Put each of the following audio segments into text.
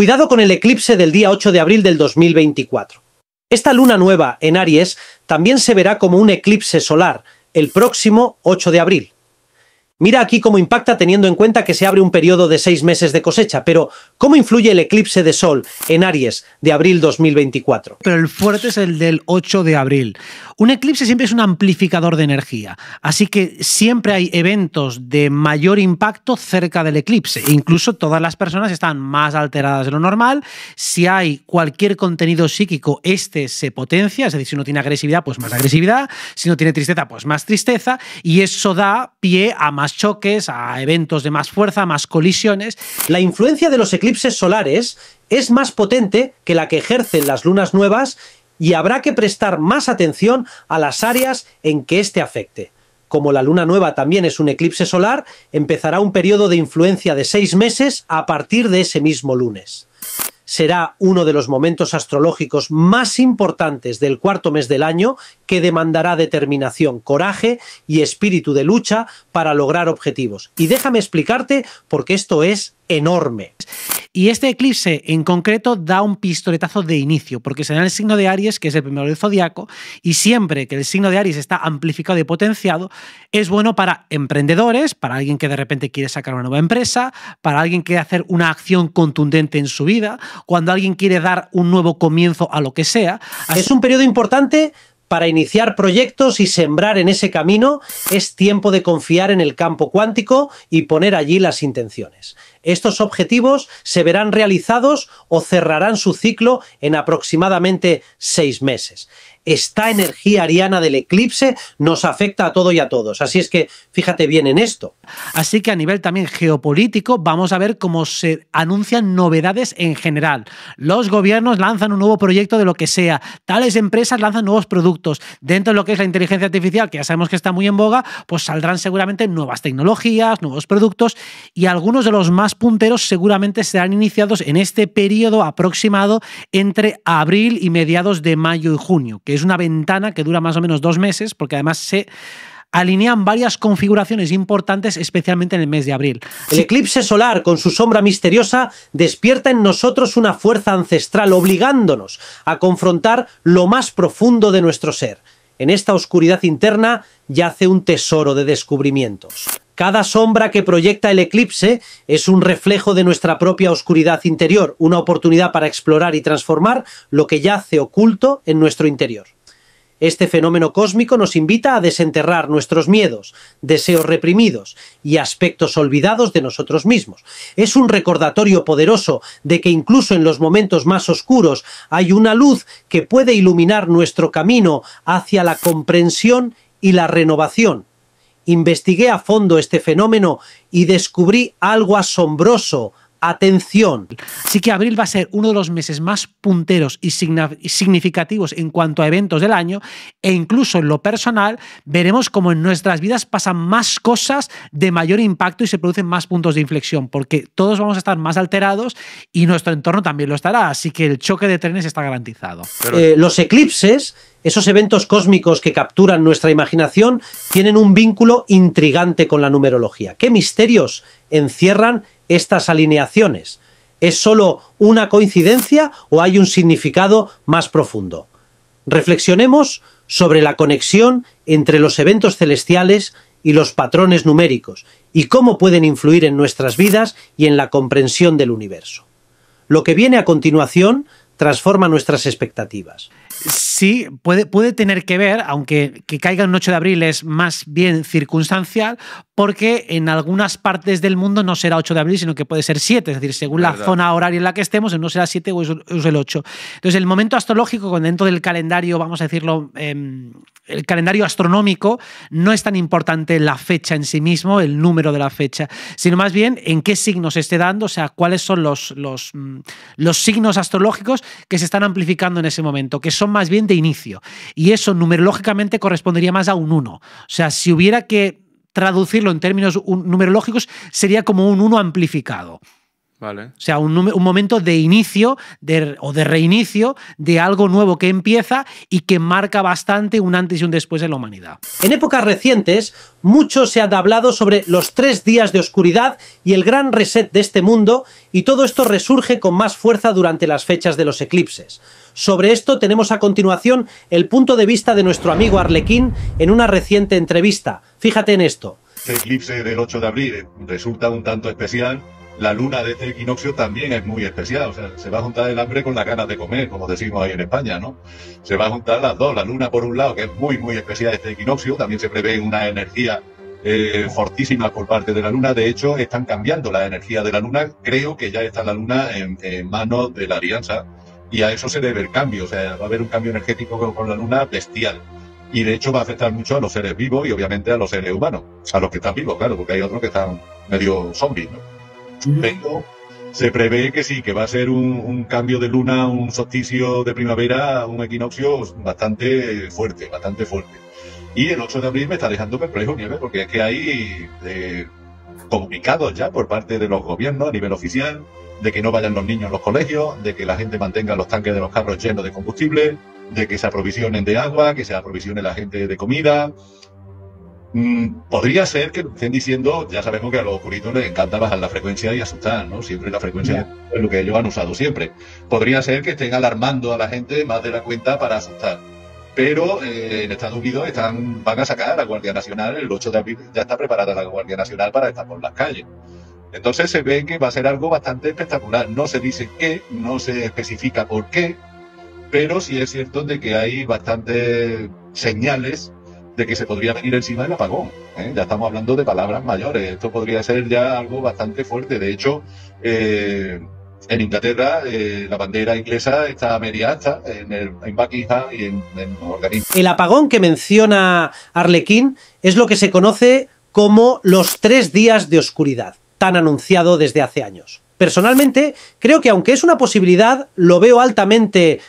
Cuidado con el eclipse del día 8 de abril del 2024. Esta luna nueva en Aries también se verá como un eclipse solar el próximo 8 de abril. Mira aquí cómo impacta teniendo en cuenta que se abre un periodo de seis meses de cosecha, pero ¿cómo influye el eclipse de Sol en Aries de abril 2024? Pero el fuerte es el del 8 de abril. Un eclipse siempre es un amplificador de energía, así que siempre hay eventos de mayor impacto cerca del eclipse. E incluso todas las personas están más alteradas de lo normal. Si hay cualquier contenido psíquico, este se potencia, es decir, si no tiene agresividad, pues más agresividad, si no tiene tristeza, pues más tristeza, y eso da pie a más choques, a eventos de más fuerza, más colisiones. La influencia de los eclipses solares es más potente que la que ejercen las lunas nuevas y habrá que prestar más atención a las áreas en que éste afecte. Como la luna nueva también es un eclipse solar, empezará un periodo de influencia de seis meses a partir de ese mismo lunes será uno de los momentos astrológicos más importantes del cuarto mes del año que demandará determinación, coraje y espíritu de lucha para lograr objetivos. Y déjame explicarte porque esto es enorme. Y este eclipse en concreto da un pistoletazo de inicio, porque será el signo de Aries, que es el primero del zodiaco, y siempre que el signo de Aries está amplificado y potenciado, es bueno para emprendedores, para alguien que de repente quiere sacar una nueva empresa, para alguien que quiere hacer una acción contundente en su vida, cuando alguien quiere dar un nuevo comienzo a lo que sea. Es un periodo importante para iniciar proyectos y sembrar en ese camino, es tiempo de confiar en el campo cuántico y poner allí las intenciones. Estos objetivos se verán realizados o cerrarán su ciclo en aproximadamente seis meses esta energía ariana del eclipse nos afecta a todo y a todos. Así es que fíjate bien en esto. Así que a nivel también geopolítico vamos a ver cómo se anuncian novedades en general. Los gobiernos lanzan un nuevo proyecto de lo que sea, tales empresas lanzan nuevos productos. Dentro de lo que es la inteligencia artificial, que ya sabemos que está muy en boga, pues saldrán seguramente nuevas tecnologías, nuevos productos y algunos de los más punteros seguramente serán iniciados en este periodo aproximado entre abril y mediados de mayo y junio, es una ventana que dura más o menos dos meses, porque además se alinean varias configuraciones importantes, especialmente en el mes de abril. El eclipse solar, con su sombra misteriosa, despierta en nosotros una fuerza ancestral, obligándonos a confrontar lo más profundo de nuestro ser. En esta oscuridad interna yace un tesoro de descubrimientos. Cada sombra que proyecta el eclipse es un reflejo de nuestra propia oscuridad interior, una oportunidad para explorar y transformar lo que yace oculto en nuestro interior. Este fenómeno cósmico nos invita a desenterrar nuestros miedos, deseos reprimidos y aspectos olvidados de nosotros mismos. Es un recordatorio poderoso de que incluso en los momentos más oscuros hay una luz que puede iluminar nuestro camino hacia la comprensión y la renovación, Investigué a fondo este fenómeno y descubrí algo asombroso. Atención. Sí, que abril va a ser uno de los meses más punteros y significativos en cuanto a eventos del año e incluso en lo personal veremos como en nuestras vidas pasan más cosas de mayor impacto y se producen más puntos de inflexión porque todos vamos a estar más alterados y nuestro entorno también lo estará, así que el choque de trenes está garantizado. Eh, los eclipses esos eventos cósmicos que capturan nuestra imaginación tienen un vínculo intrigante con la numerología. ¿Qué misterios encierran estas alineaciones? ¿Es solo una coincidencia o hay un significado más profundo? Reflexionemos sobre la conexión entre los eventos celestiales y los patrones numéricos y cómo pueden influir en nuestras vidas y en la comprensión del universo. Lo que viene a continuación transforma nuestras expectativas. Sí, puede, puede tener que ver, aunque que caiga un 8 de abril es más bien circunstancial, porque en algunas partes del mundo no será 8 de abril, sino que puede ser 7, es decir, según la, zona horaria en la que estemos, no será 7 o es, el 8. Entonces, el momento astrológico, dentro del calendario, vamos a decirlo, em, el calendario astronómico, no es tan importante la fecha en sí mismo, el número de la fecha, sino más bien en qué signos se esté dando, o sea, cuáles son los, los, mm, los signos astrológicos que se están amplificando en ese momento, que son más bien de inicio. Y eso numerológicamente correspondería más a un 1. O sea, si hubiera que traducirlo en términos numerológicos, sería como un 1 amplificado. O sea, un, momento de inicio o de reinicio de algo nuevo que empieza y que marca bastante un antes y un después en la humanidad. En épocas recientes, mucho se ha hablado sobre los tres días de oscuridad y el gran reset de este mundo, y todo esto resurge con más fuerza durante las fechas de los eclipses. Sobre esto tenemos a continuación el punto de vista de nuestro amigo Arlequín en una reciente entrevista. Fíjate en esto. Este eclipse del 8 de abril ¿eh? resulta un tanto especial la luna de este equinoccio también es muy especial. O sea, se va a juntar el hambre con las ganas de comer, como decimos ahí en España, ¿no? Se va a juntar las dos. La luna, por un lado, que es muy, muy especial este equinoccio. También se prevé una energía eh, fortísima por parte de la luna. De hecho, están cambiando la energía de la luna. Creo que ya está la luna en, manos de la alianza. Y a eso se debe el cambio. O sea, va a haber un cambio energético con, la luna bestial y de hecho va a afectar mucho a los seres vivos y obviamente a los seres humanos, a los que están vivos, claro, porque hay otros que están medio zombies, ¿no? Vengo, se prevé que sí, que va a ser un, cambio de luna, un solsticio de primavera, un equinoccio bastante fuerte, bastante fuerte. Y el 8 de abril me está dejando perplejo, Nieve, porque es que hay eh, comunicados ya por parte de los gobiernos a nivel oficial de que no vayan los niños a los colegios, de que la gente mantenga los tanques de los carros llenos de combustible, de que se aprovisionen de agua, que se aprovisione la gente de comida, Mm, podría ser que estén diciendo, ya sabemos que a los oscuritos les encanta bajar la frecuencia y asustar, ¿no? Siempre la frecuencia es lo que ellos han usado siempre. Podría ser que estén alarmando a la gente más de la cuenta para asustar. Pero eh, en Estados Unidos están, van a sacar a la Guardia Nacional, el 8 de abril ya está preparada la Guardia Nacional para estar por las calles. Entonces se ve que va a ser algo bastante espectacular. No se dice qué, no se especifica por qué, pero sí es cierto de que hay bastantes señales de que se podría venir encima del apagón. ¿eh? Ya estamos hablando de palabras mayores. Esto podría ser ya algo bastante fuerte. De hecho, eh, en Inglaterra eh, la bandera inglesa está media en, el, y en, en Organismo. El apagón que menciona Arlequín es lo que se conoce como los tres días de oscuridad, tan anunciado desde hace años. Personalmente, creo que aunque es una posibilidad, lo veo altamente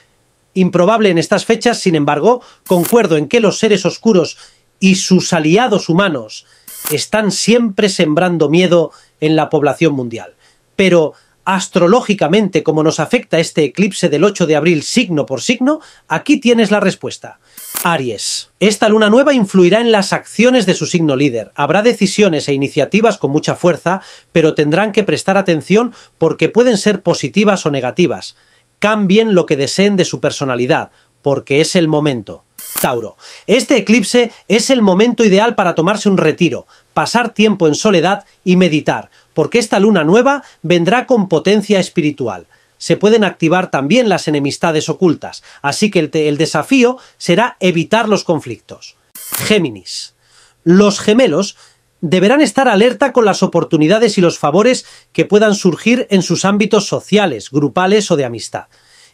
improbable en estas fechas, sin embargo, concuerdo en que los seres oscuros y sus aliados humanos están siempre sembrando miedo en la población mundial. Pero astrológicamente, como nos afecta este eclipse del 8 de abril signo por signo, aquí tienes la respuesta. Aries. Esta luna nueva influirá en las acciones de su signo líder. Habrá decisiones e iniciativas con mucha fuerza, pero tendrán que prestar atención porque pueden ser positivas o negativas cambien lo que deseen de su personalidad, porque es el momento. Tauro. Este eclipse es el momento ideal para tomarse un retiro, pasar tiempo en soledad y meditar, porque esta luna nueva vendrá con potencia espiritual. Se pueden activar también las enemistades ocultas, así que el, desafío será evitar los conflictos. Géminis. Los gemelos deberán estar alerta con las oportunidades y los favores que puedan surgir en sus ámbitos sociales, grupales o de amistad.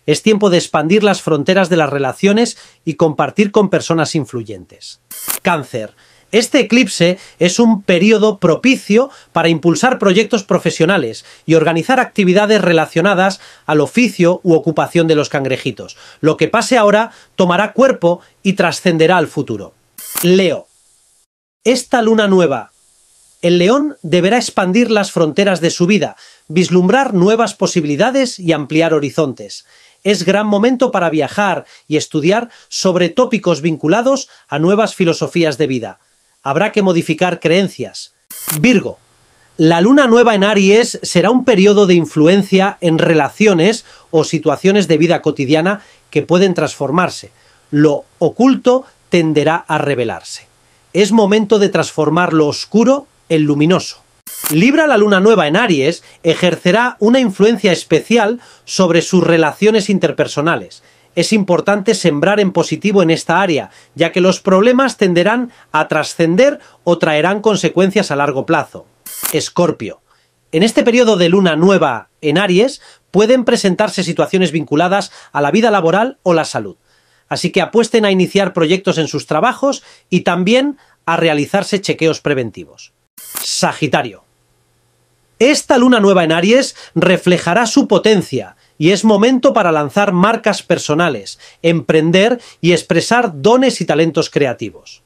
Es tiempo de expandir las fronteras de las relaciones y compartir con personas influyentes. Cáncer. Este eclipse es un periodo propicio para impulsar proyectos profesionales y organizar actividades relacionadas al oficio u ocupación de los cangrejitos. Lo que pase ahora tomará cuerpo y trascenderá al futuro. Leo. Esta luna nueva el león deberá expandir las fronteras de su vida, vislumbrar nuevas posibilidades y ampliar horizontes. Es gran momento para viajar y estudiar sobre tópicos vinculados a nuevas filosofías de vida. Habrá que modificar creencias. Virgo. La luna nueva en Aries será un periodo de influencia en relaciones o situaciones de vida cotidiana que pueden transformarse. Lo oculto tenderá a revelarse. Es momento de transformar lo oscuro el luminoso. Libra la luna nueva en Aries ejercerá una influencia especial sobre sus relaciones interpersonales. Es importante sembrar en positivo en esta área, ya que los problemas tenderán a trascender o traerán consecuencias a largo plazo. Escorpio. En este periodo de luna nueva en Aries pueden presentarse situaciones vinculadas a la vida laboral o la salud. Así que apuesten a iniciar proyectos en sus trabajos y también a realizarse chequeos preventivos. Sagitario. Esta luna nueva en Aries reflejará su potencia y es momento para lanzar marcas personales, emprender y expresar dones y talentos creativos.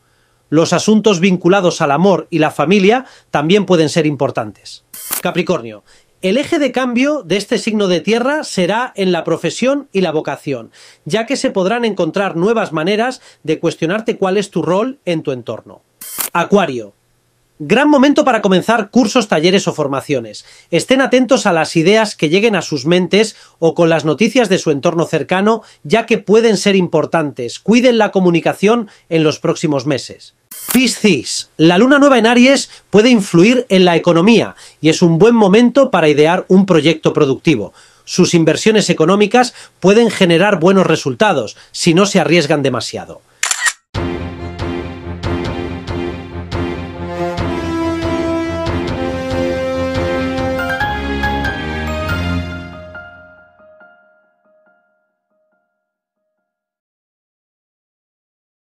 Los asuntos vinculados al amor y la familia también pueden ser importantes. Capricornio. El eje de cambio de este signo de tierra será en la profesión y la vocación, ya que se podrán encontrar nuevas maneras de cuestionarte cuál es tu rol en tu entorno. Acuario. Gran momento para comenzar cursos, talleres o formaciones. Estén atentos a las ideas que lleguen a sus mentes o con las noticias de su entorno cercano, ya que pueden ser importantes. Cuiden la comunicación en los próximos meses. Piscis, la luna nueva en Aries puede influir en la economía y es un buen momento para idear un proyecto productivo. Sus inversiones económicas pueden generar buenos resultados si no se arriesgan demasiado.